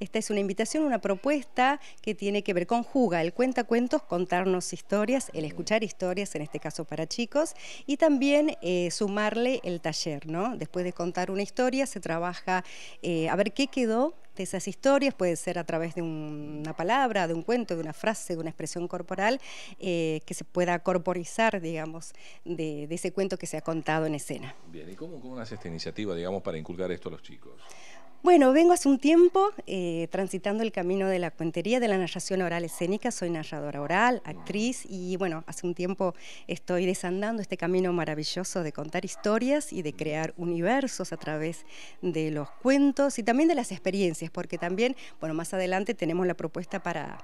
Esta es una invitación, una propuesta que tiene que ver con Juga, el cuentacuentos, contarnos historias, el escuchar historias, en este caso para chicos, y también eh, sumarle el taller, ¿no? Después de contar una historia se trabaja eh, a ver qué quedó de esas historias, puede ser a través de una palabra, de un cuento, de una frase, de una expresión corporal, eh, que se pueda corporizar, digamos, de, ese cuento que se ha contado en escena. Bien, ¿y cómo, cómo nace esta iniciativa, digamos, para inculcar esto a los chicos? Bueno, vengo hace un tiempo eh, transitando el camino de la cuentería, de la narración oral escénica. Soy narradora oral, actriz y bueno, hace un tiempo estoy desandando este camino maravilloso de contar historias y de crear universos a través de los cuentos y también de las experiencias, porque también, bueno, más adelante tenemos la propuesta para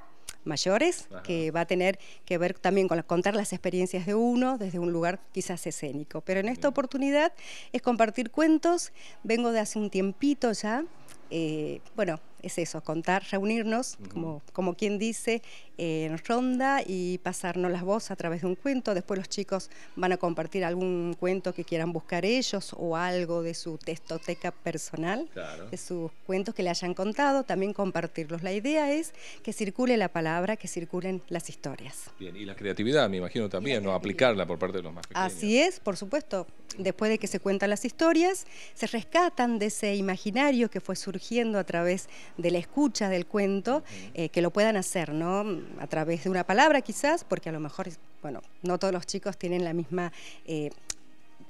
mayores, que va a tener que ver también con contar las experiencias de uno desde un lugar quizás escénico. Pero en esta oportunidad es compartir cuentos. Vengo de hace un tiempito ya. Eh, bueno, es eso, contar, reunirnos, como, como quien dice, en ronda y pasarnos las voces a través de un cuento. Después los chicos van a compartir algún cuento que quieran buscar ellos o algo de su textoteca personal, de sus cuentos que le hayan contado, también compartirlos. La idea es que circule la palabra, que circulen las historias. Bien, y la creatividad, me imagino también, ¿no? Aplicarla por parte de los más pequeños. Así es, por supuesto. Después de que se cuentan las historias, se rescatan de ese imaginario que fue surgiendo a través de la escucha del cuento, eh, que lo puedan hacer, ¿no? A través de una palabra quizás, porque a lo mejor, bueno, no todos los chicos tienen la misma eh,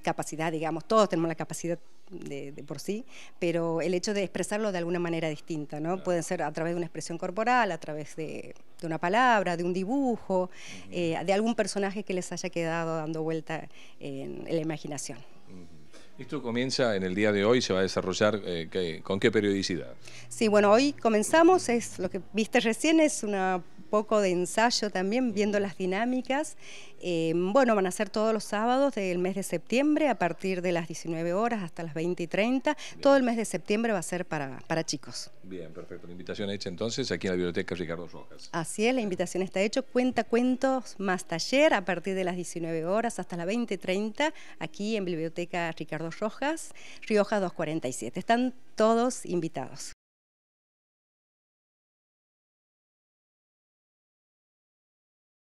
capacidad, digamos, todos tenemos la capacidad de, por sí, pero el hecho de expresarlo de alguna manera distinta, ¿no? Pueden ser a través de una expresión corporal, a través de, una palabra, de un dibujo, eh, de algún personaje que les haya quedado dando vuelta en la imaginación. Esto comienza en el día de hoy, se va a desarrollar eh, con qué periodicidad. Sí, bueno, hoy comenzamos, es lo que viste recién, es una poco de ensayo también, viendo las dinámicas. Eh, bueno, van a ser todos los sábados del mes de septiembre, a partir de las 19 horas hasta las 20 y 30. Todo el mes de septiembre va a ser para, para chicos. Bien, perfecto. La invitación hecha entonces aquí en la Biblioteca Ricardo Rojas. Así es, la invitación está hecha. Cuenta cuentos más taller a partir de las 19 horas hasta las 20 y 30, aquí en Biblioteca Ricardo Rojas, Rioja 247. Están todos invitados.